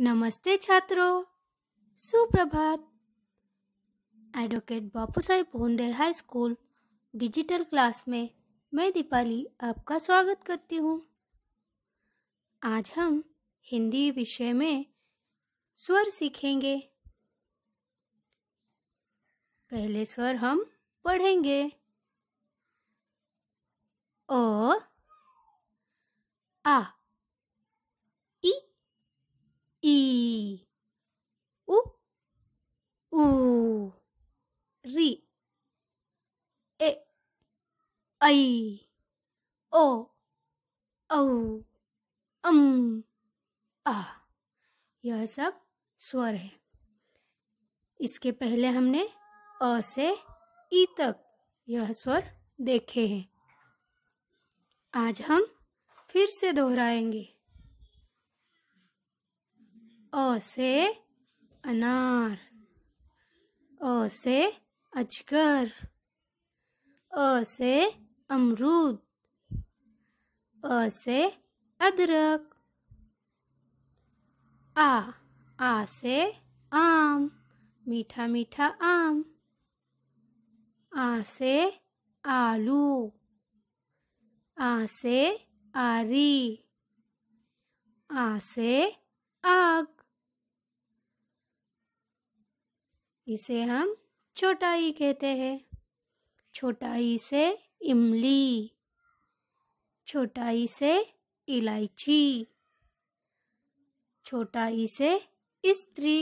नमस्ते छात्रों सुप्रभात advocate Bapu Saheb Bhonde high school digital class में मैं दीपाली आपका स्वागत करती हूँ आज हम हिंदी विषय में स्वर सीखेंगे पहले स्वर हम पढ़ेंगे ओ आ e u u ri e ai o औ अम आ यह सब स्वर है इसके पहले हमने अ से ई तक यह स्वर देखे हैं आज हम फिर से दोहराएंगे अ से अनार अ से अजगर अ से अमरूद अ से अदरक आ आ से आम मीठा मीठा आम आ से आलू आ से आरी आ से आग इसे हम छोटा ई कहते हैं छोटा ई से इमली छोटा ई से इलायची छोटा ई से स्त्री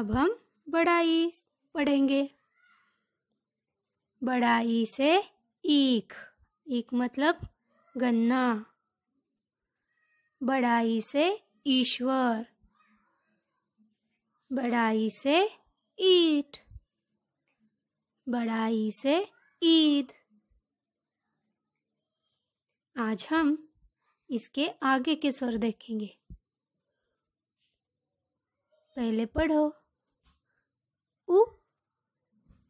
अब हम बड़ा ई पढ़ेंगे बड़ा ई से ईख ईख मतलब गन्ना बड़ा ई से ईश्वर बड़ाई से ईट बड़ाई से ईद आज हम इसके आगे के स्वर देखेंगे पहले पढ़ो उ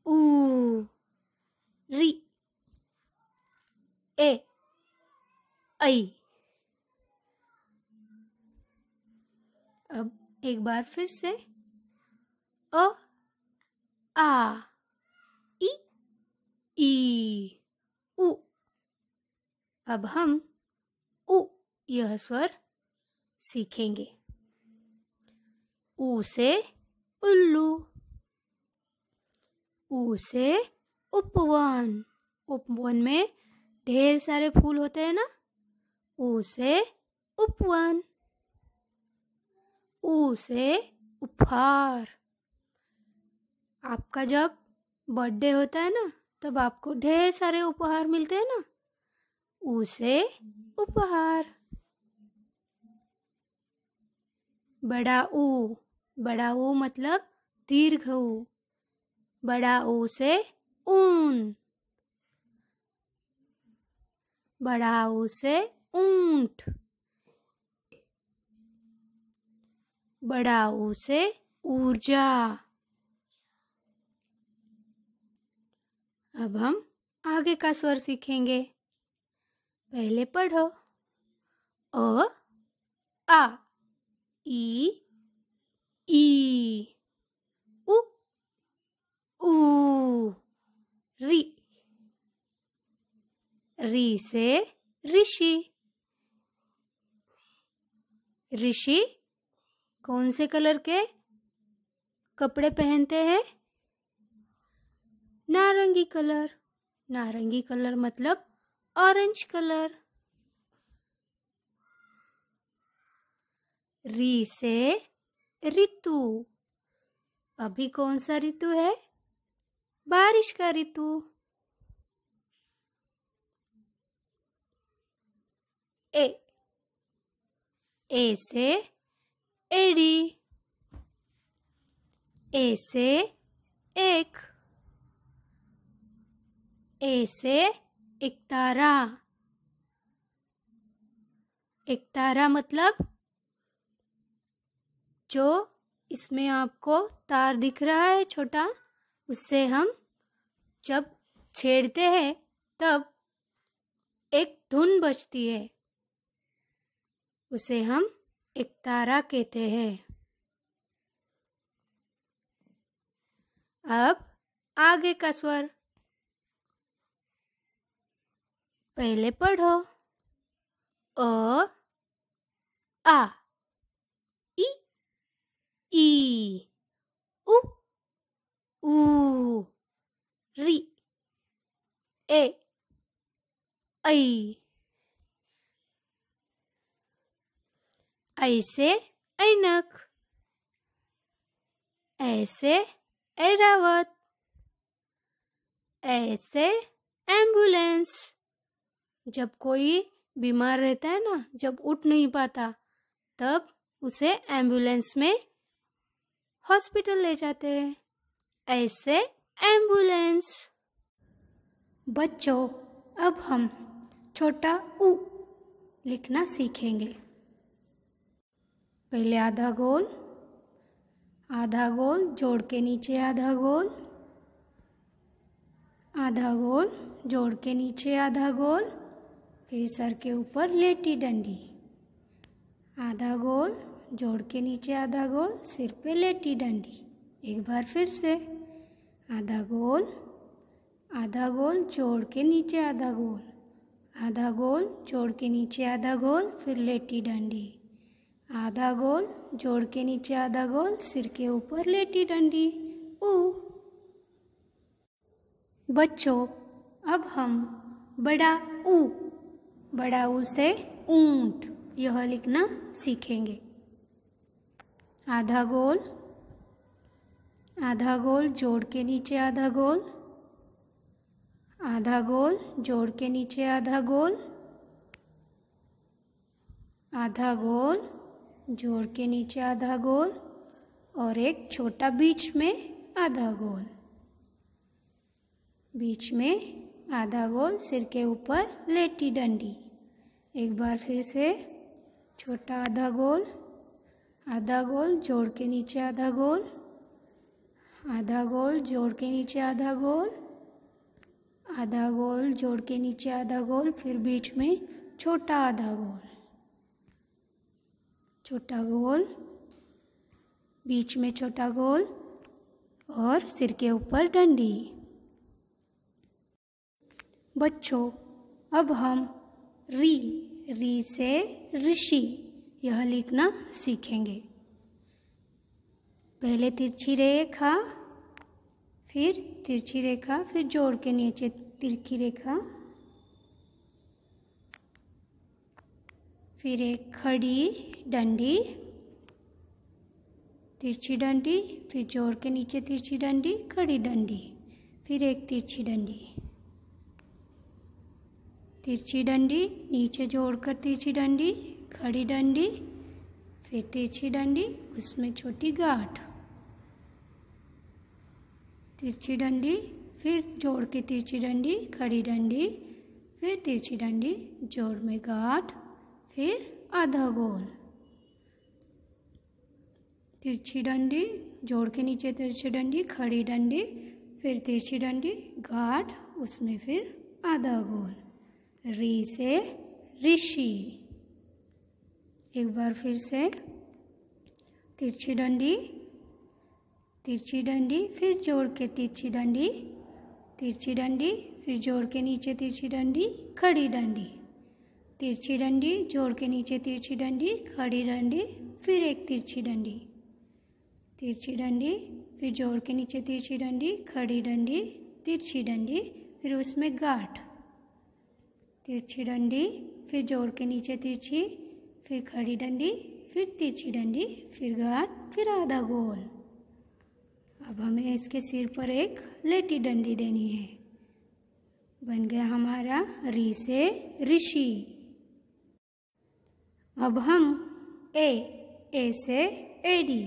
ऊ री ए आई अब एक बार फिर से o a i i, u. अब हम उ यह स्वर सीखेंगे ऊ से उल्लू ऊ से उपवन उपवन में ढेर सारे फूल होते हैं ना ऊ से उपवन ऊ से उपहार आपका जब बर्थडे होता है ना तब आपको ढेर सारे उपहार मिलते हैं ना उसे उपहार बड़ा ऊ बड़ा उ मतलब दीर्घ ऊ बड़ा उ से ऊन बड़ा उ से ऊंट बड़ा उ से ऊर्जा अब हम आगे का स्वर सीखेंगे पहले पढ़ो अ आ ई ई उ उ री री से ऋषि ऋषि कौन से कलर के कपड़े पहनते हैं नारंगी कलर नारंगी कलर मतलब ऑरेंज कलर री से ऋतु अभी कौन सा ऋतु है बारिश का ऋतु ए ए से एडी ए से एक ए से एक तारा मतलब जो इसमें आपको तार दिख रहा है छोटा उससे हम जब छेड़ते हैं तब एक धुन बजती है उसे हम एक तारा कहते हैं अब आगे का स्वर पहले पढ़ो अ आ इ ई उ ऊ री ए ऐ ऐसे ऐनक ऐसे ऐरावत ऐसे एम्बुलेंस जब कोई बीमार रहता है ना जब उठ नहीं पाता तब उसे एम्बुलेंस में हॉस्पिटल ले जाते हैं ऐसे एम्बुलेंस बच्चों अब हम छोटा उ लिखना सीखेंगे पहले आधा गोल आधा गोल जोड़ के नीचे आधा गोल आधा गोल जोड़ के नीचे आधा गोल फिर सर के ऊपर लेटी डंडी आधा गोल जोड़ के नीचे आधा गोल सिर पे लेटी डंडी एक बार फिर से आधा गोल आधा गोल जोड़ के नीचे आधा गोल आधा गोल जोड़ के नीचे आधा गोल फिर लेटी डंडी आधा गोल जोड़ के नीचे आधा गोल सिर के ऊपर लेटी डंडी उ बच्चों अब हम बड़ा ऊ बड़ा ऊ से ऊंट यह लिखना सीखेंगे आधा गोल आधा गोल जोड़ के नीचे आधा गोल आधा गोल जोड़ के नीचे आधा गोल आधा गोल जोड़ के नीचे आधा गोल और एक छोटा बीच में आधा गोल बीच में आधा गोल सिर के ऊपर लेटी डंडी एक बार फिर से छोटा आधा गोल आधा गोल जोड़ के नीचे आधा गोल आधा गोल जोड़ के नीचे आधा गोल आधा गोल जोड़ के नीचे आधा गोल फिर बीच में छोटा आधा गोल छोटा गोल बीच में छोटा गोल और सिर के ऊपर डंडी बच्चों अब हम री री से ऋषि यह लिखना सीखेंगे पहले तिरछी रेखा फिर तिरछी रेखा फिर जोड़ के नीचे तिरछी रेखा फिर एक खड़ी डंडी तिरछी डंडी फिर जोड़ के नीचे तिरछी डंडी खड़ी डंडी फिर एक तिरछी डंडी तिरछी डंडी नीचे जोड़कर तिरछी डंडी खड़ी डंडी फिर तिरछी डंडी उसमें छोटी गांठ तिरछी डंडी फिर जोड़ के तिरछी डंडी खड़ी डंडी फिर तिरछी डंडी जोड़ में गांठ फिर आधा गोल तिरछी डंडी जोड़ के नीचे तिरछी डंडी खड़ी डंडी फिर तिरछी डंडी गांठ उसमें फिर आधा गोल री से ऋषि एक बार फिर से तिरछी डंडी तिरछी डंडी फिर जोड़ के तिरछी डंडी तिरछी डंडी फिर जोड़ के नीचे तिरछी डंडी खड़ी डंडी तिरछी डंडी जोड़ के नीचे तिरछी डंडी खड़ी डंडी फिर एक तिरछी डंडी तिरछी डंडी फिर जोड़ के नीचे तिरछी डंडी खड़ी डंडी तिरछी डंडी फिर उसमें गाठ तिरछी डंडी फिर जोड़ के नीचे तिरछी फिर खड़ी डंडी फिर तिरछी डंडी फिर घाट फिर आधा गोल अब हमें इसके सिर पर एक लेटी डंडी देनी है बन गया हमारा री से ऋषि अब हम ए ए से एडी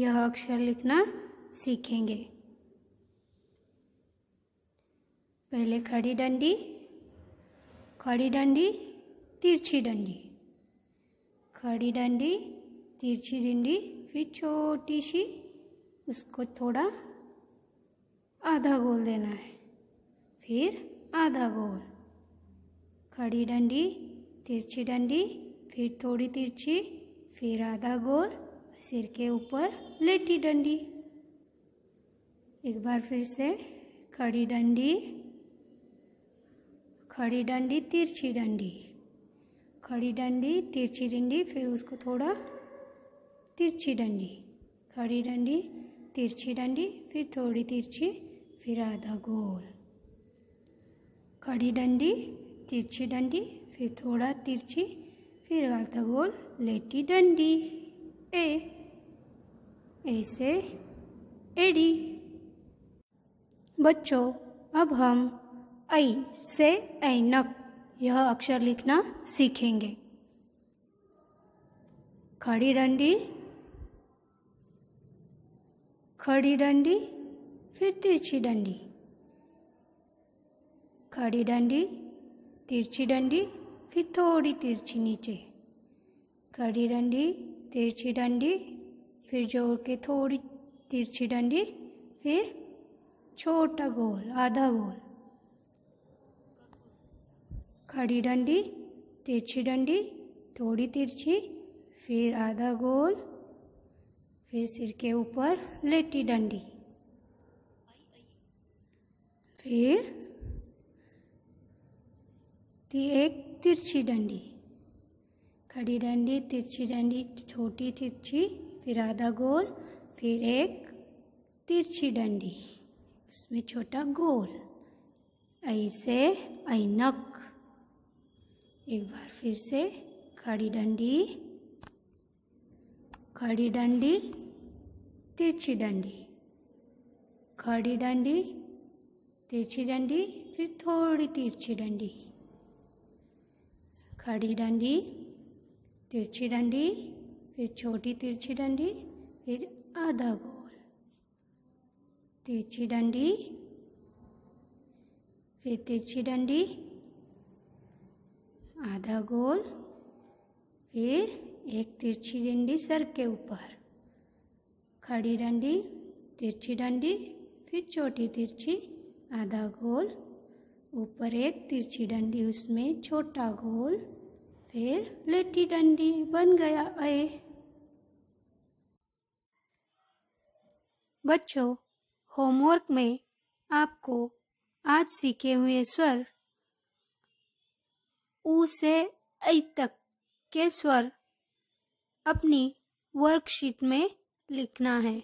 यह अक्षर लिखना सीखेंगे पहले खड़ी डंडी खड़ी डंडी तिरछी डंडी खड़ी डंडी तिरछी डंडी फिर छोटी सी उसको थोड़ा आधा गोल देना है फिर आधा गोल खड़ी डंडी तिरछी डंडी फिर थोड़ी तिरछी फिर आधा गोल सिर के ऊपर लेटी डंडी एक बार फिर से खड़ी डंडी खड़ी डंडी तिरछी डंडी खड़ी डंडी तिरछी डंडी फिर उसको थोड़ा तिरछी डंडी खड़ी डंडी तिरछी डंडी फिर थोड़ी तिरछी फिर आधा गोल खड़ी डंडी तिरछी डंडी फिर थोड़ा तिरछी फिर आधा गोल लेटी डंडी ए ऐसे एडी बच्चों अब हम ऐ से ऐनक यह अक्षर लिखना सीखेंगे खड़ी डंडी खड़ी डंडी फिर तिरछी डंडी खड़ी डंडी तिरछी डंडी फिर थोड़ी तिरछी नीचे खड़ी डंडी तिरछी डंडी फिर जोड़ के थोड़ी तिरछी डंडी फिर छोटा गोल आधा गोल खड़ी डंडी तिरछी डंडी थोड़ी तिरछी फिर आधा गोल फिर सिर के ऊपर लेटी डंडी फिर एक तिरछी डंडी खड़ी डंडी तिरछी डंडी छोटी तिरछी फिर आधा गोल फिर एक तिरछी डंडी उसमें छोटा गोल ऐसे ऐनक एक बार फिर से खड़ी डंडी खड़ी डंडी तिरछी डंडी खड़ी डंडी तिरछी डंडी फिर थोड़ी तिरछी डंडी खड़ी डंडी तिरछी डंडी फिर छोटी तिरछी डंडी फिर आधा गोल तिरछी डंडी फिर तिरछी डंडी आधा गोल फिर एक तिरछी डंडी सर के ऊपर खड़ी डंडी तिरछी डंडी फिर छोटी तिरछी आधा गोल ऊपर एक तिरछी डंडी उसमें छोटा गोल फिर लेटी डंडी बन गया अये बच्चों होमवर्क में आपको आज सीखे हुए स्वर ऊ से ऐ तक के स्वर अपनी वर्कशीट में लिखना है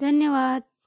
धन्यवाद